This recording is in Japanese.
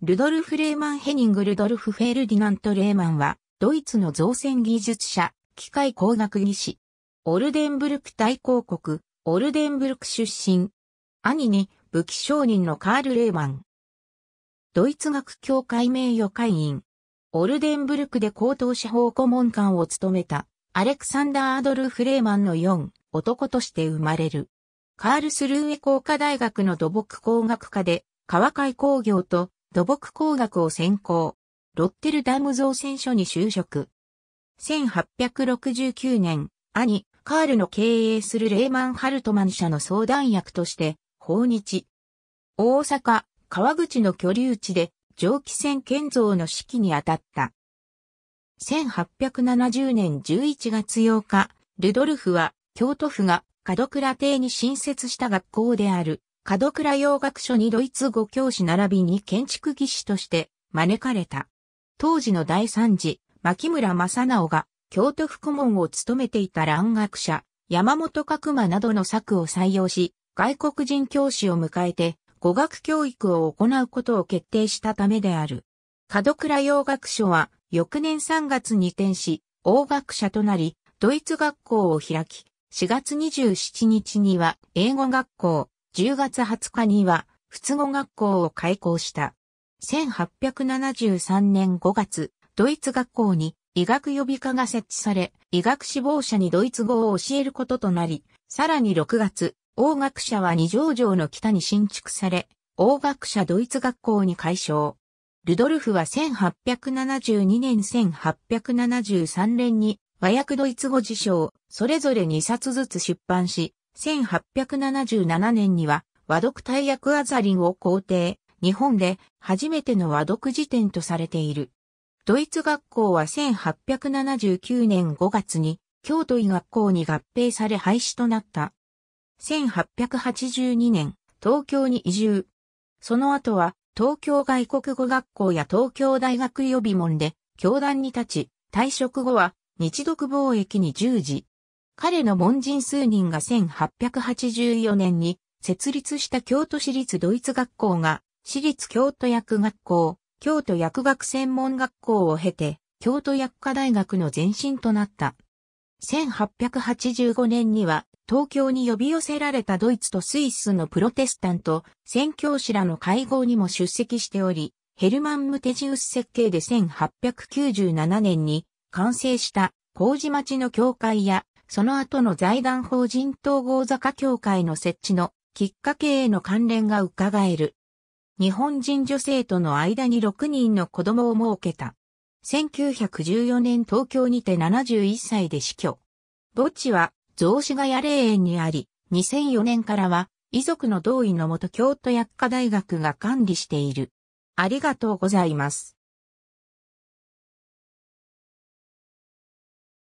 ルドルフ・レーマン・ヘニング・ルドルフ・フェルディナント・レーマンは、ドイツの造船技術者、機械工学技師。オルデンブルク大公国、オルデンブルク出身。兄に、武器商人のカール・レーマン。ドイツ学協会名誉会員。オルデンブルクで高等司法顧問官を務めた、アレクサンダー・アドルフ・レーマンの4、男として生まれる。カールスルーエ工科大学の土木工学科で、川海工業と土木工学を専攻。ロッテルダム造船所に就職。1869年、兄、カールの経営するレーマン・ハルトマン社の相談役として、訪日。大阪、川口の居留地で、蒸気船建造の指揮に当たった。1870年11月8日、ルドルフは、京都府が門倉邸に新設した学校である、門倉洋学所にドイツ語教師並びに建築技師として招かれた。当時の第三次、牧村正直が京都府顧問を務めていた蘭学者、山本角馬などの策を採用し、外国人教師を迎えて語学教育を行うことを決定したためである。門倉洋学所は翌年3月に転し、大学者となり、ドイツ学校を開き、4月27日には英語学校、10月20日には、仏語学校を開校した。1873年5月、ドイツ学校に医学予備科が設置され、医学志望者にドイツ語を教えることとなり、さらに6月、大学者は二条城の北に新築され、大学者ドイツ学校に改称。ルドルフは1872年1873年に和訳ドイツ語辞書をそれぞれ2冊ずつ出版し、1877年には和読大役アザリンを肯定、日本で初めての和読辞典とされている。ドイツ学校は1879年5月に京都医学校に合併され廃止となった。1882年、東京に移住。その後は東京外国語学校や東京大学予備門で教団に立ち、退職後は日独貿易に従事。彼の門人数人が1884年に設立した京都市立ドイツ学校が、市立京都薬学校、京都薬学専門学校を経て、京都薬科大学の前身となった。1885年には、東京に呼び寄せられたドイツとスイスのプロテスタント、宣教師らの会合にも出席しており、ヘルマン・ムテジウス設計で1897年に完成した麹町の教会やその後の財団法人統合坂協会の設置のきっかけへの関連が伺える。日本人女性との間に6人の子供を設けた。1914年東京にて71歳で死去。墓地は雑司ヶ谷霊園にあり、2004年からは遺族の同意のもと京都薬科大学が管理している。ありがとうございます。